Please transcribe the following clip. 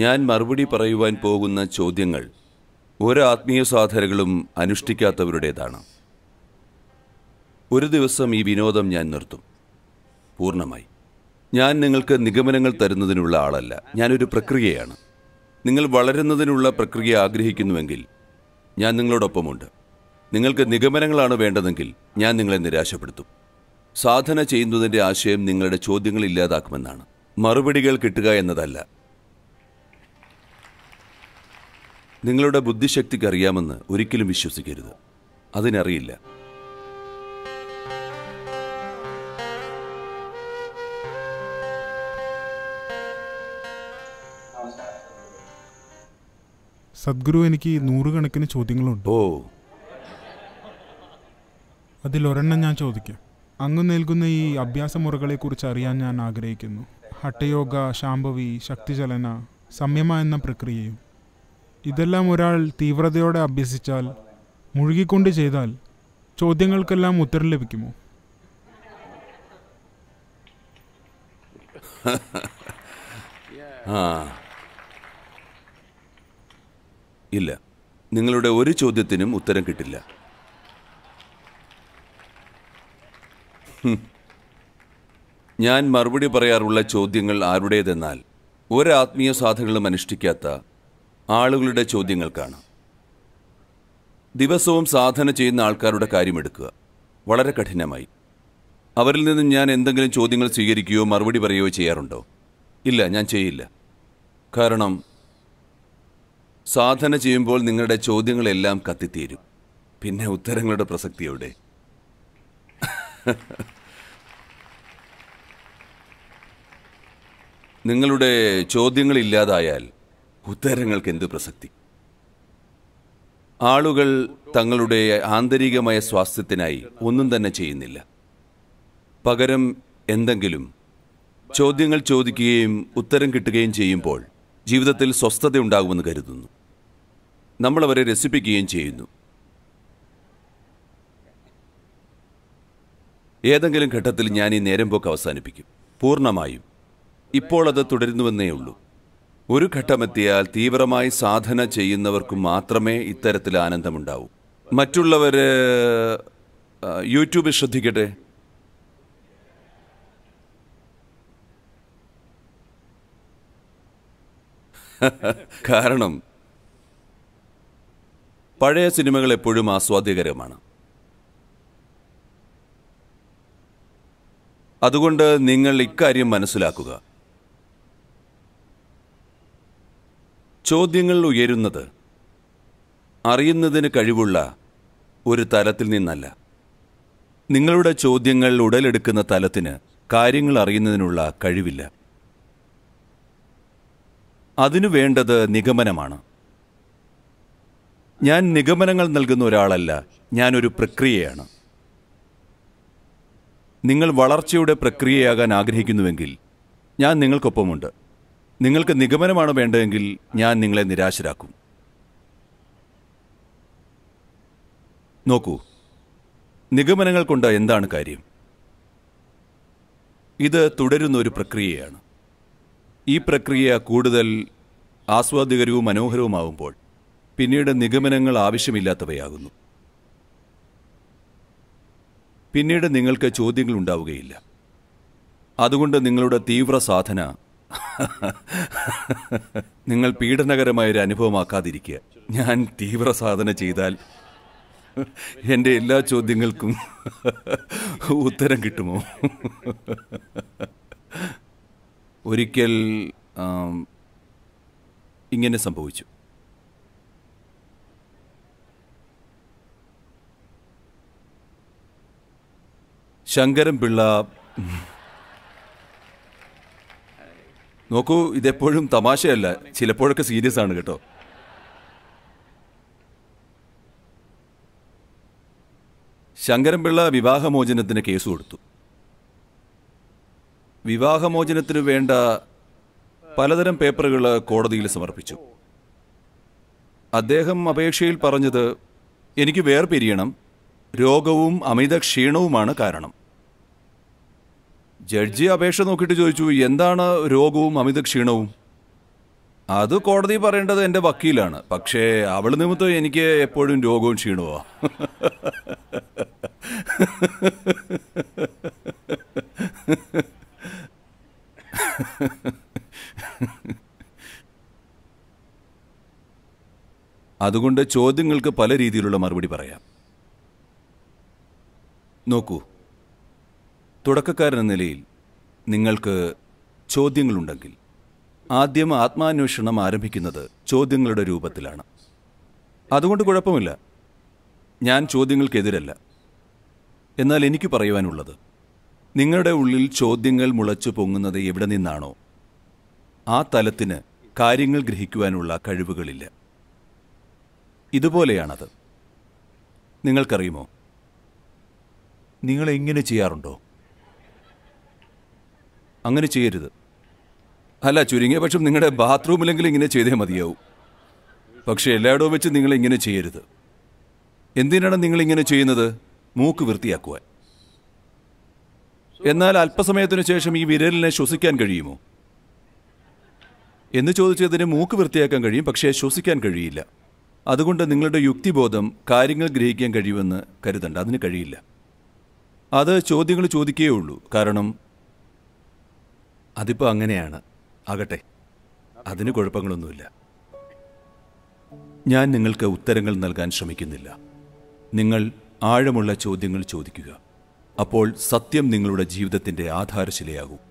ഞാൻ മറുപടി പറയുവാൻ പോകുന്ന ചോദ്യങ്ങൾ ഒരാത്മീയ സാധനകളും അനുഷ്ഠിക്കാത്തവരുടേതാണ് ഒരു ദിവസം ഈ വിനോദം ഞാൻ നിർത്തും പൂർണ്ണമായി ഞാൻ നിങ്ങൾക്ക് നിഗമനങ്ങൾ തരുന്നതിനുള്ള ആളല്ല ഞാനൊരു പ്രക്രിയയാണ് നിങ്ങൾ വളരുന്നതിനുള്ള പ്രക്രിയ ആഗ്രഹിക്കുന്നുവെങ്കിൽ ഞാൻ നിങ്ങളോടൊപ്പമുണ്ട് നിങ്ങൾക്ക് നിഗമനങ്ങളാണ് വേണ്ടതെങ്കിൽ ഞാൻ നിങ്ങളെ നിരാശപ്പെടുത്തും സാധന ചെയ്യുന്നതിൻ്റെ ആശയം നിങ്ങളുടെ ചോദ്യങ്ങൾ ഇല്ലാതാക്കുമെന്നാണ് മറുപടികൾ കിട്ടുക എന്നതല്ല നിങ്ങളുടെ ബുദ്ധിശക്തിക്ക് അറിയാമെന്ന് ഒരിക്കലും വിശ്വസിക്കരുത് അതിനറിയില്ല സദ്ഗുരു എനിക്ക് നൂറുകണക്കിന് ചോദ്യങ്ങളുണ്ട് ഓ അതിലൊരെണ്ണം ഞാൻ ചോദിക്കാം അങ്ങ് നൽകുന്ന ഈ അഭ്യാസ കുറിച്ച് അറിയാൻ ഞാൻ ആഗ്രഹിക്കുന്നു ഹഠയോഗ ശാംഭവി ശക്തിചലന സംയമ എന്ന പ്രക്രിയയും ഇതെല്ലാം ഒരാൾ തീവ്രതയോടെ അഭ്യസിച്ചാൽ മുഴുകിക്കൊണ്ട് ചെയ്താൽ ചോദ്യങ്ങൾക്കെല്ലാം ഉത്തരം ലഭിക്കുമോ ഇല്ല നിങ്ങളുടെ ഒരു ചോദ്യത്തിനും ഉത്തരം കിട്ടില്ല ഞാൻ മറുപടി പറയാറുള്ള ചോദ്യങ്ങൾ ആരുടേതെന്നാൽ ഒരാത്മീയ സാധനങ്ങളും അനുഷ്ഠിക്കാത്ത ആളുകളുടെ ചോദ്യങ്ങൾക്കാണ് ദിവസവും സാധന ചെയ്യുന്ന ആൾക്കാരുടെ കാര്യമെടുക്കുക വളരെ കഠിനമായി അവരിൽ നിന്ന് ഞാൻ എന്തെങ്കിലും ചോദ്യങ്ങൾ സ്വീകരിക്കുകയോ മറുപടി പറയുകയോ ചെയ്യാറുണ്ടോ ഇല്ല ഞാൻ ചെയ്യില്ല കാരണം സാധന ചെയ്യുമ്പോൾ നിങ്ങളുടെ ചോദ്യങ്ങളെല്ലാം കത്തിത്തീരും പിന്നെ ഉത്തരങ്ങളുടെ പ്രസക്തി എവിടെ നിങ്ങളുടെ ചോദ്യങ്ങളില്ലാതായാൽ ഉത്തരങ്ങൾക്ക് എന്ത് പ്രസക്തി ആളുകൾ തങ്ങളുടെ ആന്തരികമായ സ്വാസ്ഥ്യത്തിനായി ഒന്നും തന്നെ ചെയ്യുന്നില്ല പകരം എന്തെങ്കിലും ചോദ്യങ്ങൾ ചോദിക്കുകയും ഉത്തരം കിട്ടുകയും ചെയ്യുമ്പോൾ ജീവിതത്തിൽ സ്വസ്ഥത ഉണ്ടാകുമെന്ന് കരുതുന്നു നമ്മളവരെ രസിപ്പിക്കുകയും ചെയ്യുന്നു ഏതെങ്കിലും ഘട്ടത്തിൽ ഞാൻ ഈ നേരം പോക്ക് അവസാനിപ്പിക്കും പൂർണ്ണമായും ഇപ്പോൾ അത് തുടരുന്നുവെന്നേ ഉള്ളൂ ഒരു ഘട്ടമെത്തിയാൽ തീവ്രമായി സാധന ചെയ്യുന്നവർക്ക് മാത്രമേ ഇത്തരത്തിൽ ആനന്ദമുണ്ടാവൂ മറ്റുള്ളവർ യൂട്യൂബിൽ ശ്രദ്ധിക്കട്ടെ കാരണം പഴയ സിനിമകൾ എപ്പോഴും ആസ്വാദ്യകരമാണ് അതുകൊണ്ട് നിങ്ങൾ ഇക്കാര്യം മനസ്സിലാക്കുക ചോദ്യങ്ങൾ ഉയരുന്നത് അറിയുന്നതിന് കഴിവുള്ള ഒരു തലത്തിൽ നിന്നല്ല നിങ്ങളുടെ ചോദ്യങ്ങൾ ഉടലെടുക്കുന്ന തലത്തിന് കാര്യങ്ങൾ അറിയുന്നതിനുള്ള കഴിവില്ല അതിനു വേണ്ടത് നിഗമനമാണ് ഞാൻ നിഗമനങ്ങൾ നൽകുന്ന ഒരാളല്ല ഞാനൊരു പ്രക്രിയയാണ് നിങ്ങൾ വളർച്ചയുടെ പ്രക്രിയയാകാൻ ആഗ്രഹിക്കുന്നുവെങ്കിൽ ഞാൻ നിങ്ങൾക്കൊപ്പമുണ്ട് നിങ്ങൾക്ക് നിഗമനമാണ് വേണ്ടതെങ്കിൽ ഞാൻ നിങ്ങളെ നിരാശരാക്കും നോക്കൂ നിഗമനങ്ങൾ കൊണ്ട് എന്താണ് കാര്യം ഇത് തുടരുന്ന ഒരു പ്രക്രിയയാണ് ഈ പ്രക്രിയ കൂടുതൽ ആസ്വാദികരവും മനോഹരവുമാവുമ്പോൾ പിന്നീട് നിഗമനങ്ങൾ ആവശ്യമില്ലാത്തവയാകുന്നു പിന്നീട് നിങ്ങൾക്ക് ചോദ്യങ്ങൾ ഉണ്ടാവുകയില്ല അതുകൊണ്ട് നിങ്ങളുടെ തീവ്ര സാധന നിങ്ങൾ പീഡനകരമായ ഒരു അനുഭവമാക്കാതിരിക്കുക ഞാൻ തീവ്ര സാധന ചെയ്താൽ എൻ്റെ എല്ലാ ചോദ്യങ്ങൾക്കും ഉത്തരം കിട്ടുമോ ഒരിക്കൽ ഇങ്ങനെ സംഭവിച്ചു ശങ്കരൻ പിള്ള നോക്കൂ ഇതെപ്പോഴും തമാശയല്ല ചിലപ്പോഴൊക്കെ സീരിയസ് ആണ് കേട്ടോ ശങ്കരൻപിള്ള വിവാഹമോചനത്തിന് കേസ് കൊടുത്തു വിവാഹമോചനത്തിന് വേണ്ട പലതരം പേപ്പറുകൾ കോടതിയിൽ സമർപ്പിച്ചു അദ്ദേഹം അപേക്ഷയിൽ പറഞ്ഞത് എനിക്ക് വേർപിരിയണം രോഗവും അമിത ക്ഷീണവുമാണ് കാരണം ജഡ്ജി അപേക്ഷ നോക്കിയിട്ട് ചോദിച്ചു എന്താണ് രോഗവും അമിത ക്ഷീണവും അത് കോടതി പറയേണ്ടത് എൻ്റെ വക്കീലാണ് പക്ഷേ അവൾ നിമിത്തം എനിക്ക് എപ്പോഴും രോഗവും ക്ഷീണവും അതുകൊണ്ട് ചോദ്യങ്ങൾക്ക് പല രീതിയിലുള്ള മറുപടി പറയാം നോക്കൂ തുടക്കക്കാരെന്ന നിലയിൽ നിങ്ങൾക്ക് ചോദ്യങ്ങളുണ്ടെങ്കിൽ ആദ്യം ആത്മാന്വേഷണം ആരംഭിക്കുന്നത് ചോദ്യങ്ങളുടെ രൂപത്തിലാണ് അതുകൊണ്ട് കുഴപ്പമില്ല ഞാൻ ചോദ്യങ്ങൾക്കെതിരല്ല എന്നാൽ എനിക്ക് പറയുവാനുള്ളത് നിങ്ങളുടെ ഉള്ളിൽ ചോദ്യങ്ങൾ മുളച്ചു പൊങ്ങുന്നത് എവിടെ നിന്നാണോ ആ തലത്തിന് കാര്യങ്ങൾ ഗ്രഹിക്കുവാനുള്ള കഴിവുകളില്ല ഇതുപോലെയാണത് നിങ്ങൾക്കറിയുമോ നിങ്ങൾ എങ്ങനെ ചെയ്യാറുണ്ടോ അങ്ങനെ ചെയ്യരുത് അല്ല ചുരുങ്ങിയ പക്ഷം നിങ്ങളുടെ ബാത്റൂമിലെങ്കിലും ഇങ്ങനെ ചെയ്തേ മതിയാവും പക്ഷേ എല്ലായിടവും വെച്ച് നിങ്ങൾ ഇങ്ങനെ ചെയ്യരുത് എന്തിനാണ് നിങ്ങളിങ്ങനെ ചെയ്യുന്നത് മൂക്ക് വൃത്തിയാക്കുവാൻ എന്നാൽ അല്പസമയത്തിനു ശേഷം ഈ വിരലിനെ ശ്വസിക്കാൻ കഴിയുമോ എന്ന് ചോദിച്ചതിന് മൂക്ക് വൃത്തിയാക്കാൻ കഴിയും പക്ഷേ ശ്വസിക്കാൻ കഴിയില്ല അതുകൊണ്ട് നിങ്ങളുടെ യുക്തിബോധം കാര്യങ്ങൾ ഗ്രഹിക്കാൻ കഴിയുമെന്ന് കരുതണ്ട അതിന് കഴിയില്ല അത് ചോദ്യങ്ങൾ ചോദിക്കുകയുള്ളൂ കാരണം അതിപ്പോ അങ്ങനെയാണ് ആകട്ടെ അതിന് കുഴപ്പങ്ങളൊന്നുമില്ല ഞാൻ നിങ്ങൾക്ക് ഉത്തരങ്ങൾ നൽകാൻ ശ്രമിക്കുന്നില്ല നിങ്ങൾ ആഴമുള്ള ചോദ്യങ്ങൾ ചോദിക്കുക അപ്പോൾ സത്യം നിങ്ങളുടെ ജീവിതത്തിൻ്റെ ആധാരശിലയാകും